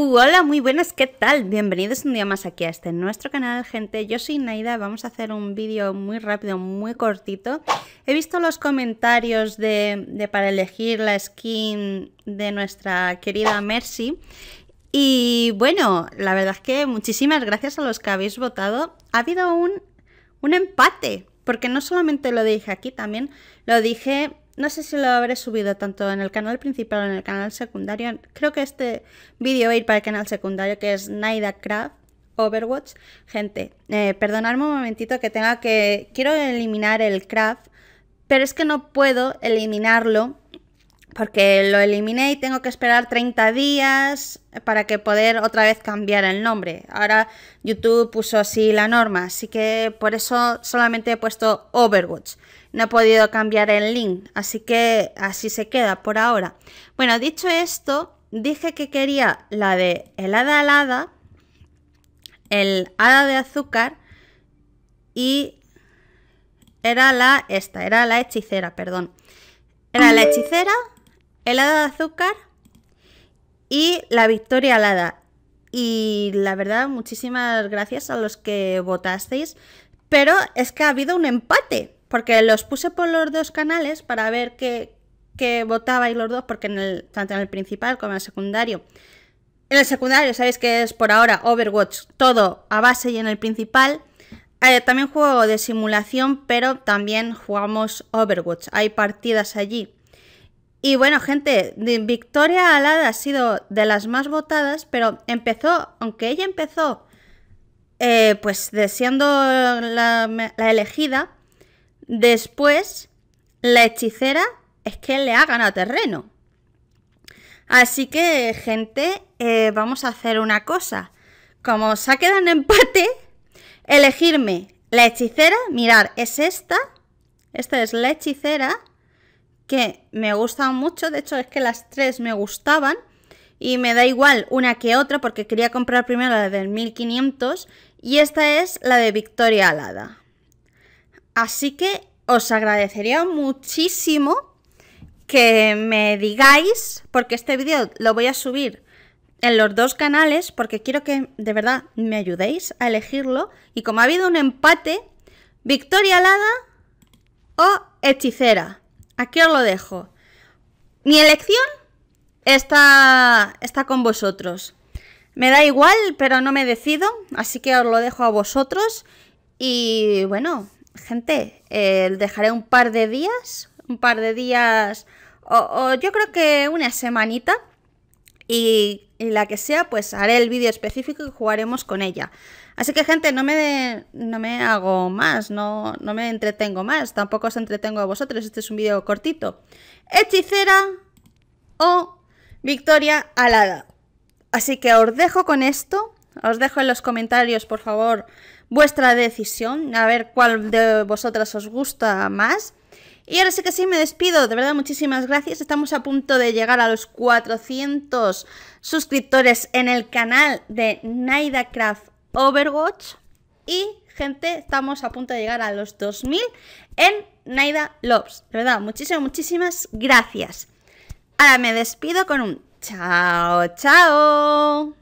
Uh, hola, muy buenas, ¿qué tal? Bienvenidos un día más aquí a este nuestro canal, gente. Yo soy Naida, vamos a hacer un vídeo muy rápido, muy cortito. He visto los comentarios de, de, para elegir la skin de nuestra querida Mercy. Y bueno, la verdad es que muchísimas gracias a los que habéis votado. Ha habido un, un empate, porque no solamente lo dije aquí, también lo dije no sé si lo habré subido tanto en el canal principal o en el canal secundario. Creo que este vídeo va a ir para el canal secundario, que es Naida Craft Overwatch. Gente, eh, perdonadme un momentito que tenga que... Quiero eliminar el craft, pero es que no puedo eliminarlo porque lo eliminé y tengo que esperar 30 días para que poder otra vez cambiar el nombre. Ahora YouTube puso así la norma, así que por eso solamente he puesto Overwatch no he podido cambiar el link, así que así se queda por ahora. Bueno, dicho esto, dije que quería la de el hada alada, el hada de azúcar y era la esta, era la hechicera, perdón. Era la hechicera, el hada de azúcar y la victoria alada. Y la verdad, muchísimas gracias a los que votasteis, pero es que ha habido un empate porque los puse por los dos canales para ver qué, qué votabais los dos, porque en el, tanto en el principal como en el secundario. En el secundario sabéis que es por ahora Overwatch todo a base y en el principal eh, también juego de simulación, pero también jugamos Overwatch. Hay partidas allí. Y bueno, gente, Victoria Alada ha sido de las más votadas, pero empezó, aunque ella empezó, eh, pues siendo la, elegida, Después, la hechicera es que le hagan a terreno. Así que, gente, eh, vamos a hacer una cosa. Como se ha quedado en empate, elegirme la hechicera. Mirar, es esta. Esta es la hechicera que me gusta mucho. De hecho, es que las tres me gustaban. Y me da igual una que otra porque quería comprar primero la del 1500. Y esta es la de Victoria Alada. Así que os agradecería muchísimo que me digáis, porque este vídeo lo voy a subir en los dos canales, porque quiero que de verdad me ayudéis a elegirlo. Y como ha habido un empate, Victoria Alada o Hechicera. Aquí os lo dejo. Mi elección está, está con vosotros. Me da igual, pero no me decido, así que os lo dejo a vosotros. Y bueno, gente, dejaré un par de días, un par de días, o, yo creo que una semanita, y, la que sea, pues haré el vídeo específico y jugaremos con ella. Así que gente, no me, no me hago más, no, no me entretengo más, tampoco os entretengo a vosotros, este es un vídeo cortito. Hechicera o Victoria Alada. Así que os dejo con esto os dejo en los comentarios, por favor, vuestra decisión, a ver cuál de vosotras os gusta más. Y ahora sí que sí, me despido. De verdad, muchísimas gracias. Estamos a punto de llegar a los 400 suscriptores en el canal de Craft Overwatch. Y, gente, estamos a punto de llegar a los 2000 en Naida Loves. De verdad, muchísimas, muchísimas gracias. Ahora me despido con un chao, chao.